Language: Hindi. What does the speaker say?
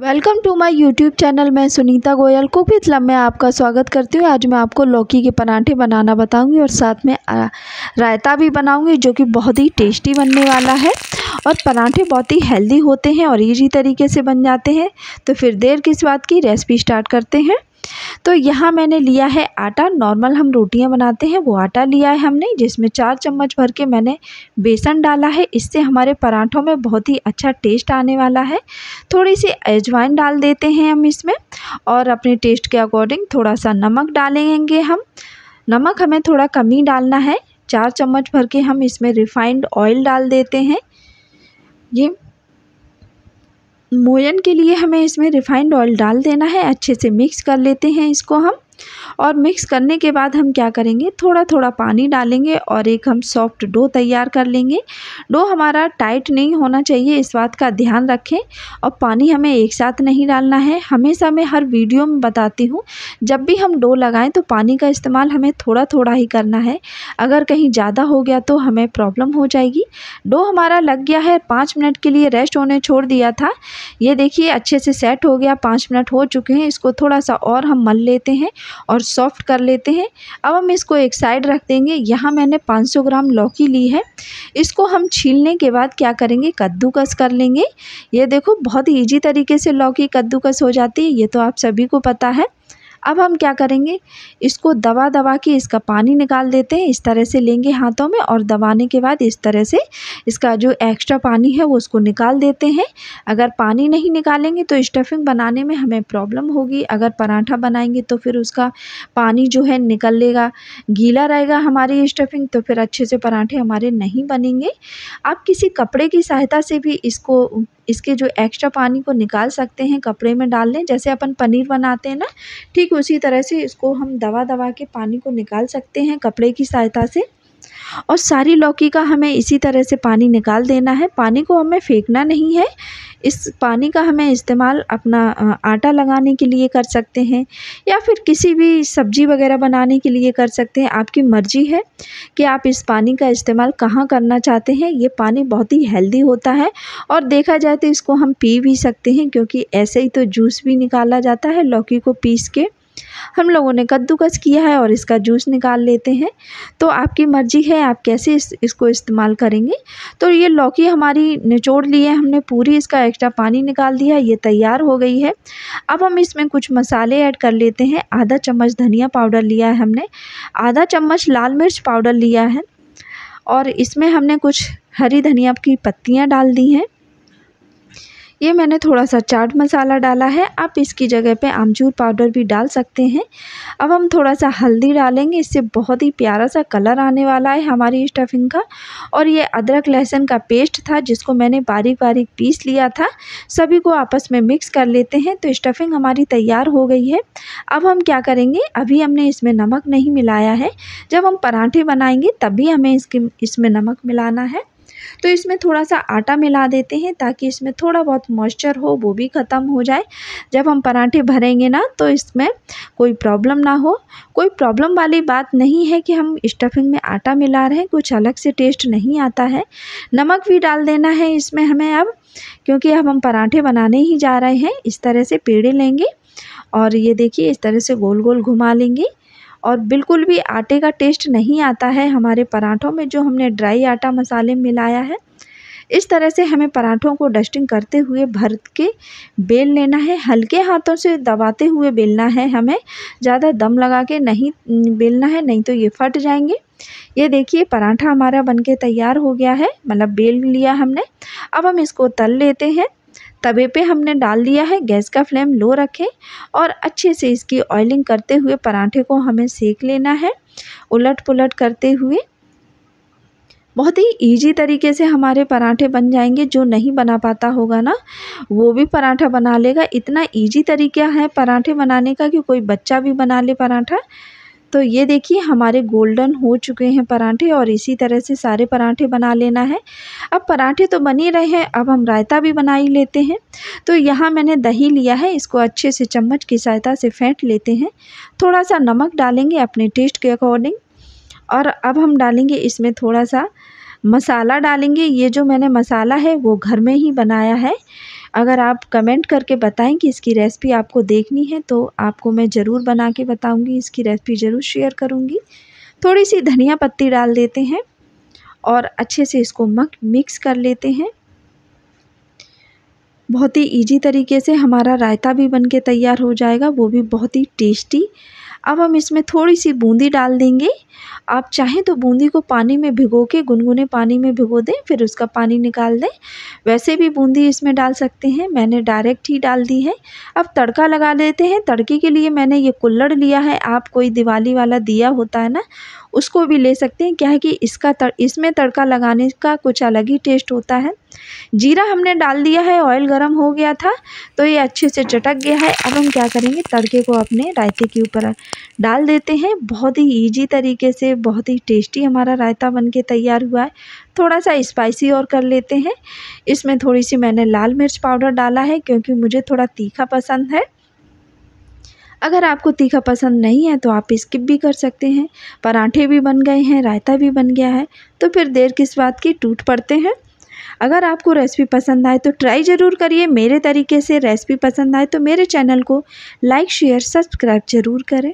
welcome to my YouTube channel मैं सुनीता गोयल कुक विथ लम में आपका स्वागत करती हूँ आज मैं आपको लौकी के पराठे बनाना बताऊँगी और साथ में रायता भी बनाऊँगी जो कि बहुत ही टेस्टी बनने वाला है और पराठे बहुत ही हेल्दी होते हैं और ईजी तरीके से बन जाते हैं तो फिर देर किस बात की रेसिपी स्टार्ट करते हैं तो यहाँ मैंने लिया है आटा नॉर्मल हम रोटियाँ बनाते हैं वो आटा लिया है हमने जिसमें चार चम्मच भर के मैंने बेसन डाला है इससे हमारे पराठों में बहुत ही अच्छा टेस्ट आने वाला है थोड़ी सी अजवाइन डाल देते हैं हम इसमें और अपने टेस्ट के अकॉर्डिंग थोड़ा सा नमक डालेंगे हम नमक हमें थोड़ा कम ही डालना है चार चम्मच भर के हम इसमें रिफाइंड ऑयल डाल देते हैं ये मोयन के लिए हमें इसमें रिफाइंड ऑयल डाल देना है अच्छे से मिक्स कर लेते हैं इसको हम और मिक्स करने के बाद हम क्या करेंगे थोड़ा थोड़ा पानी डालेंगे और एक हम सॉफ्ट डो तैयार कर लेंगे डो हमारा टाइट नहीं होना चाहिए इस बात का ध्यान रखें और पानी हमें एक साथ नहीं डालना है हमेशा मैं हर वीडियो में बताती हूँ जब भी हम डो लगाएं तो पानी का इस्तेमाल हमें थोड़ा थोड़ा ही करना है अगर कहीं ज़्यादा हो गया तो हमें प्रॉब्लम हो जाएगी डो हमारा लग गया है पाँच मिनट के लिए रेस्ट होने छोड़ दिया था ये देखिए अच्छे से सेट हो गया पाँच मिनट हो चुके हैं इसको थोड़ा सा और हम मल लेते हैं और सॉफ्ट कर लेते हैं अब हम इसको एक साइड रख देंगे यहाँ मैंने 500 ग्राम लौकी ली है इसको हम छीलने के बाद क्या करेंगे कद्दूकस कर लेंगे ये देखो बहुत ही ईजी तरीके से लौकी कद्दूकस हो जाती है ये तो आप सभी को पता है अब हम क्या करेंगे इसको दबा दबा के इसका पानी निकाल देते हैं इस तरह से लेंगे हाथों में और दबाने के बाद इस तरह से इसका जो एक्स्ट्रा पानी है वो उसको निकाल देते हैं अगर पानी नहीं निकालेंगे तो स्टफिंग बनाने में हमें प्रॉब्लम होगी अगर पराठा बनाएंगे तो फिर उसका पानी जो है निकल लेगा गीला रहेगा हमारी स्टफिंग तो फिर अच्छे से पराठे हमारे नहीं बनेंगे आप किसी कपड़े की सहायता से भी इसको इसके जो एक्स्ट्रा पानी को निकाल सकते हैं कपड़े में डाल लें जैसे अपन पनीर बनाते हैं ना ठीक ठीक उसी तरह से इसको हम दवा दवा के पानी को निकाल सकते हैं कपड़े की सहायता से और सारी लौकी का हमें इसी तरह से पानी निकाल देना है पानी को हमें फेंकना नहीं है इस पानी का हमें इस्तेमाल अपना आटा लगाने के लिए कर सकते हैं या फिर किसी भी सब्ज़ी वगैरह बनाने के लिए कर सकते हैं आपकी मर्ज़ी है कि आप इस पानी का इस्तेमाल कहाँ करना चाहते हैं ये पानी बहुत ही हेल्दी होता है और देखा जाए तो इसको हम पी भी सकते हैं क्योंकि ऐसे ही तो जूस भी निकाला जाता है लौकी को पीस के हम लोगों ने कद्दूकस किया है और इसका जूस निकाल लेते हैं तो आपकी मर्ज़ी है आप कैसे इस, इसको इस्तेमाल करेंगे तो ये लौकी हमारी निचोड़ ली है हमने पूरी इसका एक्स्ट्रा पानी निकाल दिया ये तैयार हो गई है अब हम इसमें कुछ मसाले ऐड कर लेते हैं आधा चम्मच धनिया पाउडर लिया है हमने आधा चम्मच लाल मिर्च पाउडर लिया है और इसमें हमने कुछ हरी धनिया की पत्तियाँ डाल दी हैं ये मैंने थोड़ा सा चाट मसाला डाला है आप इसकी जगह पे आमचूर पाउडर भी डाल सकते हैं अब हम थोड़ा सा हल्दी डालेंगे इससे बहुत ही प्यारा सा कलर आने वाला है हमारी स्टफिंग का और ये अदरक लहसुन का पेस्ट था जिसको मैंने बारीक बारीक पीस लिया था सभी को आपस में मिक्स कर लेते हैं तो स्टफिंग हमारी तैयार हो गई है अब हम क्या करेंगे अभी हमने इसमें नमक नहीं मिलाया है जब हम पराठे बनाएंगे तभी हमें इसके इसमें नमक मिलाना है तो इसमें थोड़ा सा आटा मिला देते हैं ताकि इसमें थोड़ा बहुत मॉइस्चर हो वो भी ख़त्म हो जाए जब हम पराठे भरेंगे ना तो इसमें कोई प्रॉब्लम ना हो कोई प्रॉब्लम वाली बात नहीं है कि हम स्टफिंग में आटा मिला रहे हैं कुछ अलग से टेस्ट नहीं आता है नमक भी डाल देना है इसमें हमें अब क्योंकि अब हम पराठे बनाने ही जा रहे हैं इस तरह से पेड़े लेंगे और ये देखिए इस तरह से गोल गोल घुमा लेंगे और बिल्कुल भी आटे का टेस्ट नहीं आता है हमारे पराठों में जो हमने ड्राई आटा मसाले मिलाया है इस तरह से हमें पराठों को डस्टिंग करते हुए भर के बेल लेना है हल्के हाथों से दबाते हुए बेलना है हमें ज़्यादा दम लगा के नहीं बेलना है नहीं तो ये फट जाएंगे ये देखिए पराठा हमारा बनके तैयार हो गया है मतलब बेल लिया हमने अब हम इसको तल लेते हैं तवे पे हमने डाल दिया है गैस का फ्लेम लो रखें और अच्छे से इसकी ऑयलिंग करते हुए पराठे को हमें सेक लेना है उलट पुलट करते हुए बहुत ही इजी तरीके से हमारे पराठे बन जाएंगे जो नहीं बना पाता होगा ना वो भी पराठा बना लेगा इतना इजी तरीका है पराठे बनाने का कि कोई बच्चा भी बना ले पराठा तो ये देखिए हमारे गोल्डन हो चुके हैं पराठे और इसी तरह से सारे पराठे बना लेना है अब पराठे तो बने रहे हैं अब हम रायता भी बना ही लेते हैं तो यहाँ मैंने दही लिया है इसको अच्छे से चम्मच की सहायता से फेंट लेते हैं थोड़ा सा नमक डालेंगे अपने टेस्ट के अकॉर्डिंग और अब हम डालेंगे इसमें थोड़ा सा मसाला डालेंगे ये जो मैंने मसाला है वो घर में ही बनाया है अगर आप कमेंट करके बताएं कि इसकी रेसिपी आपको देखनी है तो आपको मैं ज़रूर बना के बताऊँगी इसकी रेसिपी ज़रूर शेयर करूँगी थोड़ी सी धनिया पत्ती डाल देते हैं और अच्छे से इसको मक मिक्स कर लेते हैं बहुत ही इजी तरीके से हमारा रायता भी बन के तैयार हो जाएगा वो भी बहुत ही टेस्टी अब हम इसमें थोड़ी सी बूंदी डाल देंगे आप चाहें तो बूंदी को पानी में भिगो के गुनगुने पानी में भिगो दें फिर उसका पानी निकाल दें वैसे भी बूंदी इसमें डाल सकते हैं मैंने डायरेक्ट ही डाल दी है अब तड़का लगा लेते हैं तड़के के लिए मैंने ये कुल्लड़ लिया है आप कोई दिवाली वाला दिया होता है ना उसको भी ले सकते हैं क्या है कि इसका तर, इसमें तड़का लगाने का कुछ अलग ही टेस्ट होता है जीरा हमने डाल दिया है ऑयल गर्म हो गया था तो ये अच्छे से चटक गया है अब हम क्या करेंगे तड़के को अपने रायते के ऊपर डाल देते हैं बहुत ही ईजी तरीके से बहुत ही टेस्टी हमारा रायता बन के तैयार हुआ है थोड़ा सा स्पाइसी और कर लेते हैं इसमें थोड़ी सी मैंने लाल मिर्च पाउडर डाला है क्योंकि मुझे थोड़ा तीखा पसंद है अगर आपको तीखा पसंद नहीं है तो आप स्किप भी कर सकते हैं पराठे भी बन गए हैं रायता भी बन गया है तो फिर देर किस बात की टूट पड़ते हैं अगर आपको रेसिपी पसंद आए तो ट्राई ज़रूर करिए मेरे तरीके से रेसिपी पसंद आए तो मेरे चैनल को लाइक शेयर सब्सक्राइब ज़रूर करें